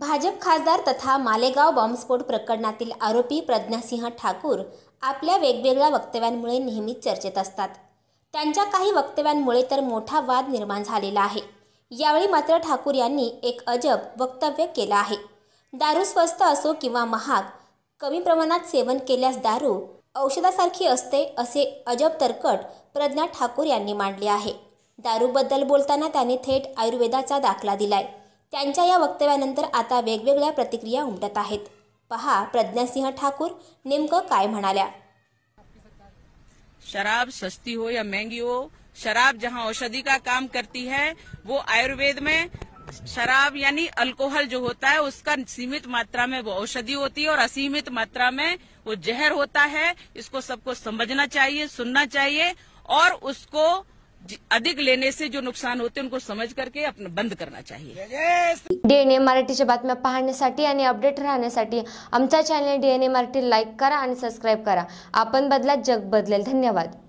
भाजप खासदार तथा मालेगाव बॉम्बस्फोट प्रकरणातील आरोपी प्रज्ञासिंह ठाकूर आपल्या वेगवेगळ्या वक्तव्यांमुळे नेहमीच चर्चेत असतात त्यांच्या काही वक्तव्यांमुळे तर मोठा वाद निर्माण झालेला आहे यावेळी मात्र ठाकूर यांनी एक अजब वक्तव्य केलं आहे दारू स्वस्त असो किंवा महाग कमी प्रमाणात सेवन केल्यास दारू औषधासारखी असते असे अजब तर्कट प्रज्ञा ठाकूर यांनी मांडले आहे दारूबद्दल बोलताना त्यांनी थेट आयुर्वेदाचा दाखला दिलाय वक्तव्यान वक्तव्यानंतर आता वेगवेगळ्या प्रतिक्रिया उमटत आहेत पहा सिंह ठाकुर नेमक काय म्हणाल्या शराब सस्ती हो या महंगी हो शराब जहां औषधि का काम करती है वो आयुर्वेद में शराब यानी अल्कोहल जो होता है उसका सीमित मात्रा में वो औषधि होती है और असीमित मात्रा में वो जहर होता है इसको सबको समझना चाहिए सुनना चाहिए और उसको अधिक लेने से जो नुकसान होते उनको समझ करके अपना बंद करना चाहिए डीएनए मराठीच्या बातम्या पाहण्यासाठी आणि अपडेट राहण्यासाठी आमचा चॅनल डीएनए मराठी लाईक करा आणि सबस्क्राईब करा आपण बदला जग बदलेल धन्यवाद